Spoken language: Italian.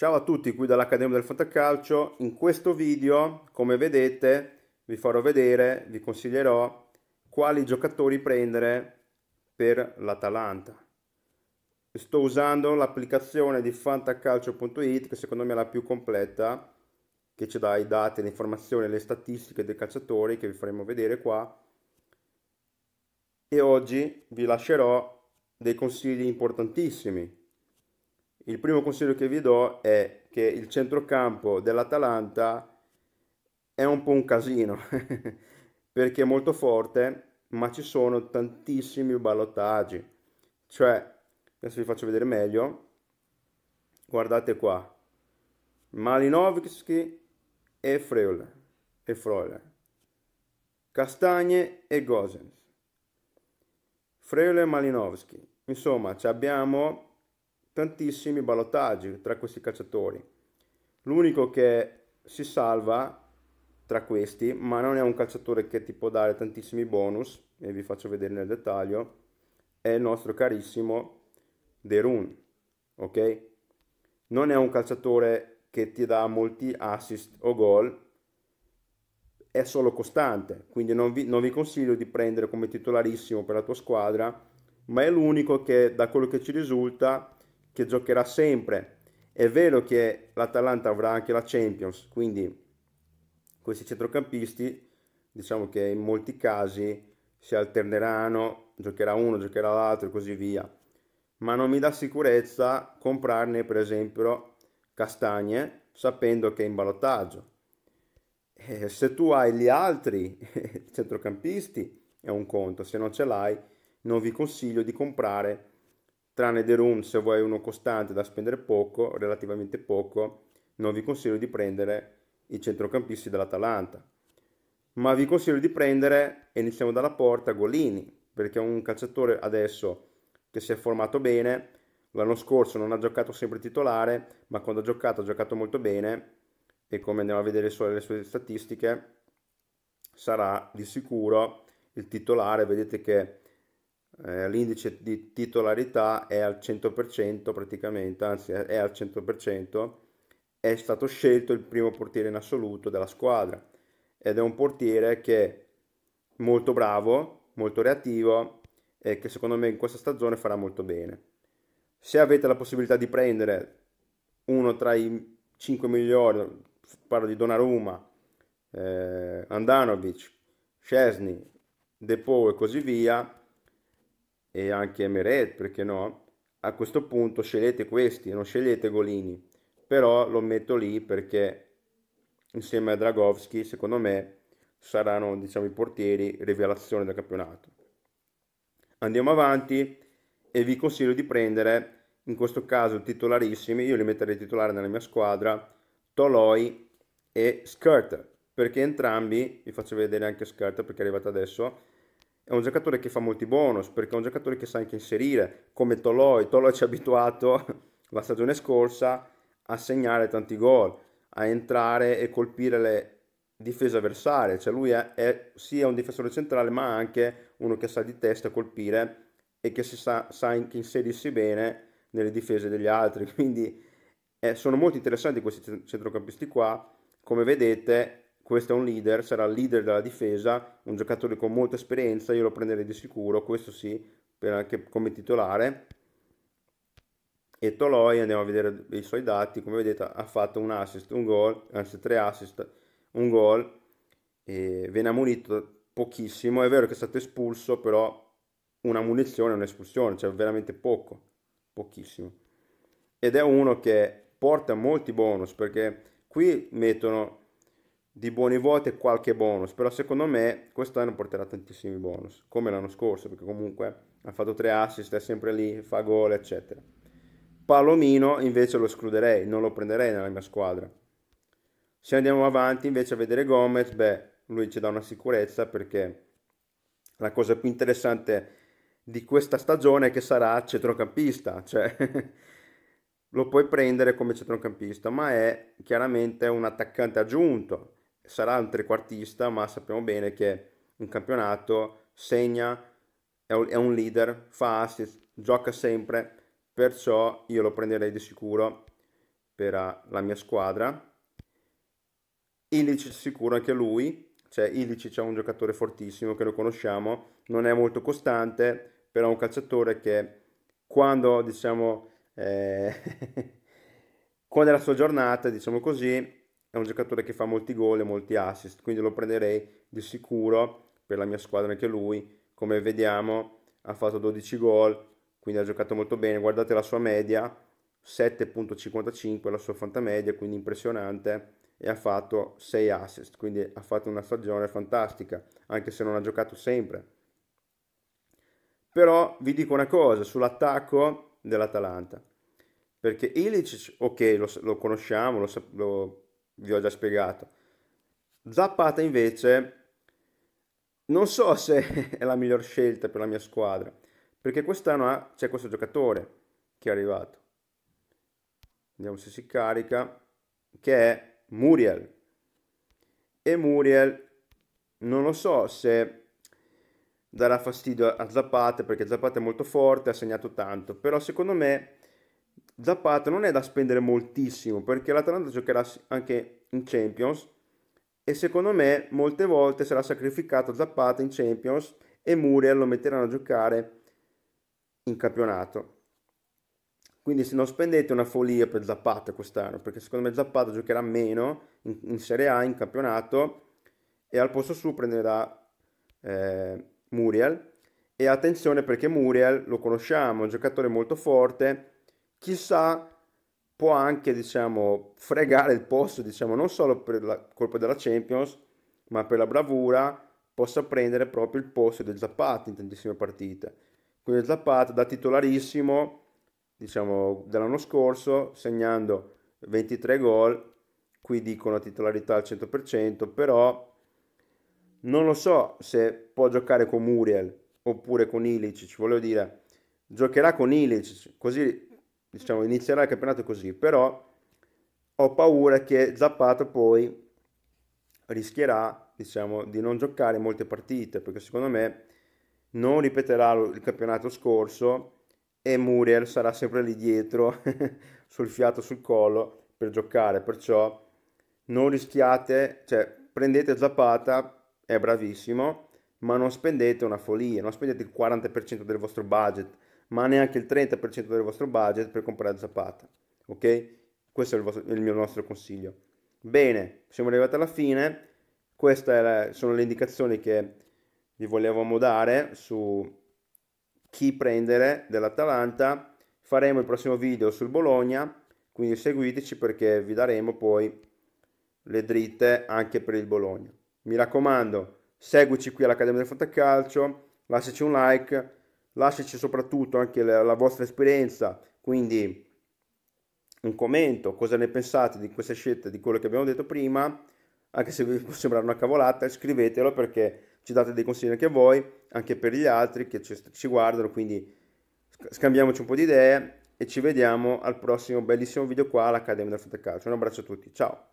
Ciao a tutti qui dall'Accademia del Fantacalcio, in questo video come vedete vi farò vedere, vi consiglierò quali giocatori prendere per l'Atalanta. Sto usando l'applicazione di fantacalcio.it che secondo me è la più completa che ci dà i dati, le informazioni, le statistiche dei calciatori che vi faremo vedere qua e oggi vi lascerò dei consigli importantissimi il primo consiglio che vi do è che il centrocampo dell'Atalanta è un po' un casino perché è molto forte ma ci sono tantissimi ballottaggi cioè adesso vi faccio vedere meglio guardate qua Malinovski e Freule e Freule Castagne e Gosens Freule e Malinovski insomma ci abbiamo tantissimi ballottaggi tra questi cacciatori. L'unico che si salva tra questi, ma non è un calciatore che ti può dare tantissimi bonus, e vi faccio vedere nel dettaglio, è il nostro carissimo Derun, ok? Non è un calciatore che ti dà molti assist o gol, è solo costante, quindi non vi, non vi consiglio di prendere come titolarissimo per la tua squadra, ma è l'unico che da quello che ci risulta che giocherà sempre. È vero che l'Atalanta avrà anche la Champions, quindi questi centrocampisti diciamo che in molti casi si alterneranno, giocherà uno, giocherà l'altro e così via. Ma non mi dà sicurezza comprarne per esempio castagne sapendo che è in ballottaggio. E eh, se tu hai gli altri centrocampisti è un conto, se non ce l'hai non vi consiglio di comprare Tranne The Room, se vuoi uno costante da spendere poco, relativamente poco, non vi consiglio di prendere i centrocampisti dell'Atalanta. Ma vi consiglio di prendere, e iniziamo dalla porta, Golini, perché è un calciatore adesso che si è formato bene. L'anno scorso non ha giocato sempre titolare, ma quando ha giocato ha giocato molto bene e come andiamo a vedere solo le sue statistiche sarà di sicuro il titolare. Vedete che eh, l'indice di titolarità è al 100% praticamente, anzi è al 100%, è stato scelto il primo portiere in assoluto della squadra ed è un portiere che è molto bravo, molto reattivo e che secondo me in questa stagione farà molto bene. Se avete la possibilità di prendere uno tra i 5 migliori, parlo di Donnarumma, eh, Andanovic, Scesni, Depo e così via, e anche Meret, perché no? A questo punto scegliete questi, non scegliete Golini, però lo metto lì perché insieme a Dragovski, secondo me, saranno diciamo, i portieri rivelazione del campionato. Andiamo avanti e vi consiglio di prendere in questo caso titolarissimi, io li metterei titolare nella mia squadra, Toloi e Skirt, perché entrambi, vi faccio vedere anche Skirt perché è arrivato adesso, è un giocatore che fa molti bonus, perché è un giocatore che sa anche inserire, come Toloi. Toloi ci ha abituato la stagione scorsa a segnare tanti gol, a entrare e colpire le difese avversarie. Cioè lui è, è sia un difensore centrale, ma anche uno che sa di testa colpire e che si sa, sa anche inserirsi bene nelle difese degli altri. Quindi eh, sono molto interessanti questi centrocampisti qua. Come vedete questo è un leader, sarà il leader della difesa, un giocatore con molta esperienza, io lo prenderei di sicuro, questo sì, anche come titolare. E Toloi, andiamo a vedere i suoi dati, come vedete ha fatto un assist, un gol, anzi tre assist, un gol, e viene ammunito pochissimo, è vero che è stato espulso, però una munizione è un'espulsione, cioè veramente poco, pochissimo. Ed è uno che porta molti bonus, perché qui mettono di buoni voti e qualche bonus, però secondo me quest'anno porterà tantissimi bonus, come l'anno scorso, perché comunque ha fatto tre assist, è sempre lì, fa gol, eccetera. Palomino invece lo escluderei, non lo prenderei nella mia squadra. Se andiamo avanti invece a vedere Gomez, beh, lui ci dà una sicurezza perché la cosa più interessante di questa stagione è che sarà centrocampista, cioè lo puoi prendere come centrocampista, ma è chiaramente un attaccante aggiunto sarà un trequartista, ma sappiamo bene che in campionato segna, è un leader, fa assist, gioca sempre, perciò io lo prenderei di sicuro per ah, la mia squadra. Illici sicuro anche lui, cioè Illici è un giocatore fortissimo che lo conosciamo, non è molto costante, però è un calciatore che quando diciamo eh, quando è la sua giornata, diciamo così, è un giocatore che fa molti gol e molti assist, quindi lo prenderei di sicuro per la mia squadra anche lui, come vediamo ha fatto 12 gol, quindi ha giocato molto bene, guardate la sua media, 7.55 la sua fantamedia, quindi impressionante e ha fatto 6 assist, quindi ha fatto una stagione fantastica, anche se non ha giocato sempre. Però vi dico una cosa sull'attacco dell'Atalanta, perché Ilicic, ok, lo, lo conosciamo, lo, lo vi ho già spiegato. Zappata invece non so se è la miglior scelta per la mia squadra, perché quest'anno c'è questo giocatore che è arrivato. Vediamo se si carica, che è Muriel. E Muriel non lo so se darà fastidio a Zappata, perché Zappata è molto forte, ha segnato tanto, però secondo me Zapata non è da spendere moltissimo perché l'Atalanta giocherà anche in Champions e secondo me molte volte sarà sacrificato Zapata in Champions e Muriel lo metteranno a giocare in campionato. Quindi se non spendete una follia per Zapata quest'anno, perché secondo me Zapata giocherà meno in, in Serie A, in campionato, e al posto su prenderà eh, Muriel. E attenzione perché Muriel lo conosciamo, è un giocatore molto forte, chissà può anche diciamo, fregare il posto diciamo, non solo per la colpa della Champions, ma per la bravura possa prendere proprio il posto del Zapata in tantissime partite. Quindi Zapata da titolarissimo diciamo, dell'anno scorso, segnando 23 gol, qui dicono titolarità al 100%, però non lo so se può giocare con Muriel oppure con Ilicic, voglio dire, giocherà con Ilic così diciamo, inizierà il campionato così, però ho paura che Zapata poi rischierà diciamo, di non giocare molte partite, perché secondo me non ripeterà il campionato scorso e Muriel sarà sempre lì dietro sul fiato sul collo per giocare perciò non rischiate cioè prendete Zappata, è bravissimo ma non spendete una follia non spendete il 40% del vostro budget ma neanche il 30% del vostro budget per comprare zapata. Ok? Questo è il, vostro, il mio nostro consiglio. Bene, siamo arrivati alla fine. Queste sono le indicazioni che vi volevamo dare su chi prendere dell'Atalanta. Faremo il prossimo video sul Bologna, quindi seguiteci perché vi daremo poi le dritte anche per il Bologna. Mi raccomando, seguici qui all'Accademia del Fantacalcio, lasciaci un like lasciaci soprattutto anche la, la vostra esperienza, quindi un commento, cosa ne pensate di questa scelta, di quello che abbiamo detto prima, anche se vi può sembrare una cavolata, scrivetelo perché ci date dei consigli anche a voi, anche per gli altri che ci, ci guardano, quindi scambiamoci un po' di idee e ci vediamo al prossimo bellissimo video qua all'Accademia del Fantacalcio. Un abbraccio a tutti, ciao!